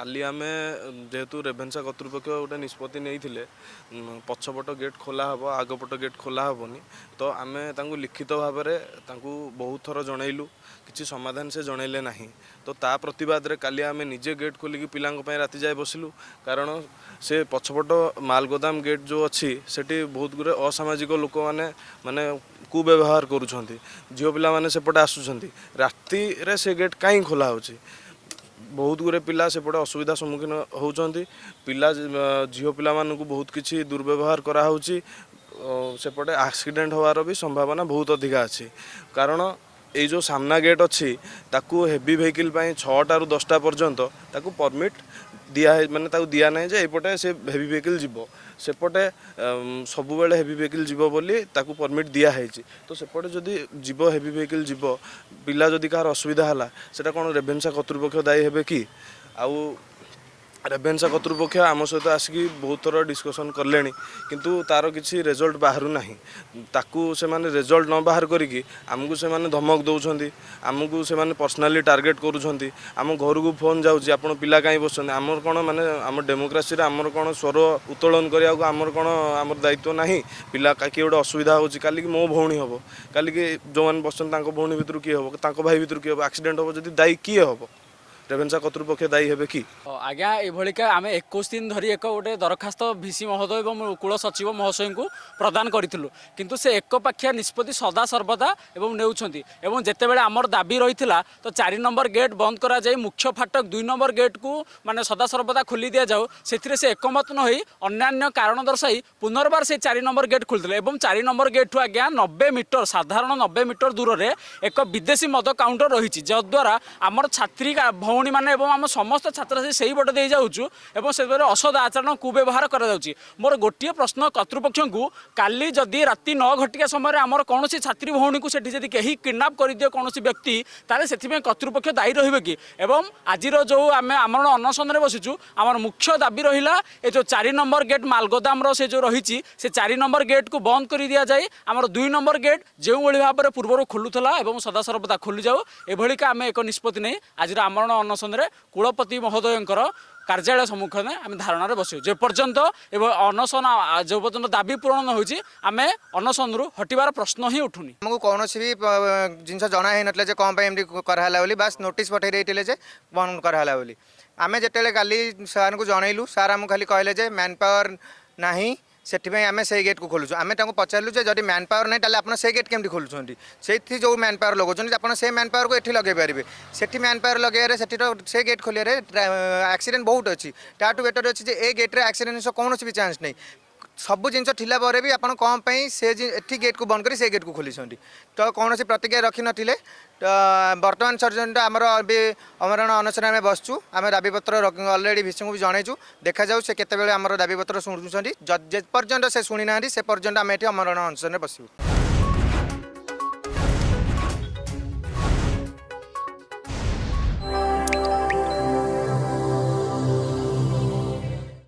কালি ଆମେ ଯେହେତୁ ରେଭେନ୍ସା କର୍ତ୍ତୃପକ୍ଷ ଗୋଟେ ନିଷ୍ପତ୍ତି ନେଇଥିଲେ ପଛପଟ ଗେଟ୍ ଖୋଲା ହେବ ଆଗପଟ ଗେଟ୍ ଖୋଲା ହେବନି ତ ଆମେ ତାଙ୍କୁ ଲିଖିତ ଭାବରେ ତାଙ୍କୁ ବହୁତ ଥର ଜଣେଇଲୁ କିଛି ସମାଧାନ ସେ ଜଣେଇଲେ ନାହିଁ ତ ତା ପ୍ରତିବାଦରେ କାଲି ଆମେ ନିଜେ ଗେଟ୍ ଖୋଲିକି ପିଲାଙ୍କ ପାଇଁ ରାତି ଯାଏ ବସିଲୁ କାରଣ ସେ ପଛପଟ ମାଲଗୋଦାମ ଗେଟ୍ ଯେଉଁ ଅଛି ସେଠି ବହୁତ ଗୁଡ଼ିଏ ଅସାମାଜିକ ଲୋକମାନେ ମାନେ କୁବ୍ୟବହାର କରୁଛନ୍ତି ଝିଅ ପିଲାମାନେ ସେପଟେ ଆସୁଛନ୍ତି ରାତିରେ ସେ ଗେଟ୍ କାହିଁ ଖୋଲା ହେଉଛି ବହୁତ ଗୁଡ଼ିଏ ପିଲା ସେପଟେ ଅସୁବିଧା ସମ୍ମୁଖୀନ ହେଉଛନ୍ତି ପିଲା ଝିଅ ପିଲାମାନଙ୍କୁ ବହୁତ କିଛି ଦୁର୍ବ୍ୟବହାର କରାହେଉଛି ସେପଟେ ଆକ୍ସିଡ଼େଣ୍ଟ ହେବାର ବି ସମ୍ଭାବନା ବହୁତ ଅଧିକା ଅଛି କାରଣ এই ଯେଉଁ ସାମ୍ନା ଗେଟ୍ ଅଛି ତାକୁ ହେଭି ଭେହିକିଲ୍ ପାଇଁ ଛଅଟାରୁ ଦଶଟା ପର୍ଯ୍ୟନ୍ତ ତାକୁ ପରମିଟ୍ ଦିଆ ମାନେ ତାକୁ ଦିଆ ନାହିଁ ଯେ ଏପଟେ ସେ ହେଭି ଭେହିକିଲ୍ ଯିବ ସେପଟେ ସବୁବେଳେ ହେଭି ଭେହିକିଲ୍ ଯିବ ବୋଲି ତାକୁ ପରମିଟ୍ ଦିଆହେଇଛି ତ ସେପଟେ ଯଦି ଯିବ ହେଭି ଭେହିକିଲ୍ ଯିବ ପିଲା ଯଦି କାହାର ଅସୁବିଧା ହେଲା ସେଇଟା କ'ଣ ରେଭେନ୍ସା କର୍ତ୍ତୃପକ୍ଷ ଦାୟୀ ହେବେ କି ଆଉ ରେଭେନ୍ସା କର୍ତ୍ତୃପକ୍ଷ ଆମ ସହିତ ଆସିକି ବହୁତ ଥର ଡିସ୍କସନ୍ କଲେଣି କିନ୍ତୁ ତା'ର କିଛି ରେଜଲ୍ଟ ବାହାରୁ ନାହିଁ ତାକୁ ସେମାନେ ରେଜଲ୍ଟ ନ ବାହାର କରିକି ଆମକୁ ସେମାନେ ଧମକ ଦେଉଛନ୍ତି ଆମକୁ ସେମାନେ ପର୍ସନାଲି ଟାର୍ଗେଟ୍ କରୁଛନ୍ତି ଆମ ଘରକୁ ଫୋନ୍ ଯାଉଛି ଆପଣ ପିଲା କାହିଁ ବସୁଛନ୍ତି ଆମର କ'ଣ ମାନେ ଆମ ଡେମୋକ୍ରାସିରେ ଆମର କ'ଣ ସ୍ୱର ଉତ୍ତୋଳନ କରିବାକୁ ଆମର କ'ଣ ଆମର ଦାୟିତ୍ୱ ନାହିଁ ପିଲା କିଏ ଗୋଟେ ଅସୁବିଧା ହେଉଛି କାଲିକି ମୋ ଭଉଣୀ ହେବ କାଲିକି ଯେଉଁମାନେ ବସୁଛନ୍ତି ତାଙ୍କ ଭଉଣୀ ଭିତରୁ କିଏ ହେବ ତାଙ୍କ ଭାଇ ଭିତରୁ କିଏ ହେବ ଆକ୍ସିଡ଼େଣ୍ଟ ହେବ ଯଦି ଦାୟୀ କିଏ ହେବ ରେଭେନ୍ସା କର୍ତ୍ତୃପକ୍ଷ ଦାୟୀ ହେବେ କି ଆଜ୍ଞା ଏଭଳିକା ଆମେ ଏକୋଇଶ ଦିନ ଧରି ଏକ ଗୋଟେ ଦରଖାସ୍ତ ଭିସି ମହୋଦୟ ଏବଂ କୁଳ ସଚିବ ମହାଶୟଙ୍କୁ ପ୍ରଦାନ କରିଥିଲୁ କିନ୍ତୁ ସେ ଏକପାଖିଆ ନିଷ୍ପତ୍ତି ସଦାସର୍ବଦା ଏବଂ ନେଉଛନ୍ତି ଏବଂ ଯେତେବେଳେ ଆମର ଦାବି ରହିଥିଲା ତ ଚାରି ନମ୍ବର ଗେଟ୍ ବନ୍ଦ କରାଯାଇ ମୁଖ୍ୟ ଫାଟକ ଦୁଇ ନମ୍ବର ଗେଟ୍କୁ ମାନେ ସଦାସର୍ବଦା ଖୋଲି ଦିଆଯାଉ ସେଥିରେ ସେ ଏକମତ ନ ହୋଇ ଅନ୍ୟାନ୍ୟ କାରଣ ଦର୍ଶାଇ ପୁନର୍ବାର ସେ ଚାରି ନମ୍ବର ଗେଟ୍ ଖୋଲିଥିଲେ ଏବଂ ଚାରି ନମ୍ବର ଗେଟ୍ଠୁ ଆଜ୍ଞା ନବେ ମିଟର ସାଧାରଣ ନବେ ମିଟର ଦୂରରେ ଏକ ବିଦେଶୀ ମଦ କାଉଣ୍ଟର ରହିଛି ଯଦ୍ୱାରା ଆମର ଛାତ୍ରୀ ଭଉଣୀ ভৌণী মানে এবং আম সমস্ত ছাত্রছাত্রী সেই পট দিয়ে যাচ্ছু এবং সেভাবে অসদ আচরণ কুব্যবহার করা যাচ্ছে মোর গোটিয়ে প্রশ্ন কর্তৃপক্ষ কালি যদি রাতে ন ঘটিকা সময় আমার কৌশি ছাত্রী ভৌণী সেটি যদি কেহি কিডনাপ করেদিও কৌশি ব্যক্তি তাহলে সেপাই কর্তৃপক্ষ দায়ী রহবে কি এবং আজির যে আমি আমার অনশনরে বসিছু আমার মুখ্য দাবি রহিলা এ যে চারি নম্বর গেট মালগোদামর সে যে রয়েছে সে চারি নম্বর গেটকু বন্ধ করে দিয়া যায় আমার দুই নম্বর গেট যেভাবে ভাবে পূর্বর খোলুলা এবং সদাসর্বদা খোলি যাও এভাবে আমি এক নিষ্পতি নেই আজির আমার ଅନଶନରେ କୁଳପତି ମହୋଦୟଙ୍କର କାର୍ଯ୍ୟାଳୟ ସମ୍ମୁଖରେ ଆମେ ଧାରଣାରେ ବସିବୁ ଯେପର୍ଯ୍ୟନ୍ତ ଏଭଳି ଅନଶନ ଯେଉଁ ପର୍ଯ୍ୟନ୍ତ ଦାବି ପୂରଣ ହେଉଛି ଆମେ ଅନଶନରୁ ହଟିବାର ପ୍ରଶ୍ନ ହିଁ ଉଠୁନି ଆମକୁ କୌଣସି ବି ଜିନିଷ ଜଣା ହେଇନଥିଲା ଯେ କ'ଣ ପାଇଁ ଏମିତି କରାହେଲା ବୋଲି ବାସ୍ ନୋଟିସ୍ ପଠାଇ ଦେଇଥିଲେ ଯେ ବନ୍ଦ କରାହେଲା ବୋଲି ଆମେ ଯେତେବେଳେ କାଲି ସାର୍ଙ୍କୁ ଜଣାଇଲୁ ସାର୍ ଆମକୁ ଖାଲି କହିଲେ ଯେ ମ୍ୟାନ୍ ପାୱାର ନାହିଁ ସେଥିପାଇଁ ଆମେ ସେଇ ଗେଟ୍କୁ ଖୋଲୁଛୁ ଆମେ ତାଙ୍କୁ ପଚାରିଲୁ ଯେ ଯଦି ମ୍ୟାନ୍ ପାୱାର ନାହିଁ ତାହେଲେ ଆପଣ ସେଇ ଗେଟ୍ କେମିତି ଖୋଲୁଛନ୍ତି ସେଇଠି ଯେଉଁ ମ୍ୟାନ୍ ପାୱାର ଲଗାଉଛନ୍ତି ଆପଣ ସେଇ ମ୍ୟାନ୍ ପାୱାରକୁ ଏଠି ଲଗାଇ ପାରିବେ ସେଠି ମ୍ୟାନ୍ ପାୱାର ଲଗାଇବାରେ ସେଠି ତ ସେ ଗେଟ୍ ଖୋଲିବାରେ ଆକ୍ସିଡେଣ୍ଟ ବହୁତ ଅଛି ତାଠୁ ବେଟର୍ ଅଛି ଯେ ଏ ଗେଟ୍ରେ ଆକ୍ସିଡେଣ୍ଟ କୌଣସି ବି ଚାନ୍ସ ନାହିଁ সবু জিনিস ঠিলা পরে বি আপনার কম পাই সে এটি গেট কু বন্ধ করে সে গেট কু খোলিছেন তো কৌশি প্রতিক্রিয়া রক্ষি নথিলে তো বর্তমান পর্যন্ত আমার বি অমরণ অনশন আমি বসছু আমি দাবিপত্র অলরেডি ভিসিঙ্কু জনাইছু দেখা যাও সে কেতবে আমার দাবিপত্র শুণুছেন যে পর্যন্ত সে শুনি না সে পর্যন্ত আমি এটি অমরণ অনশনে বসবু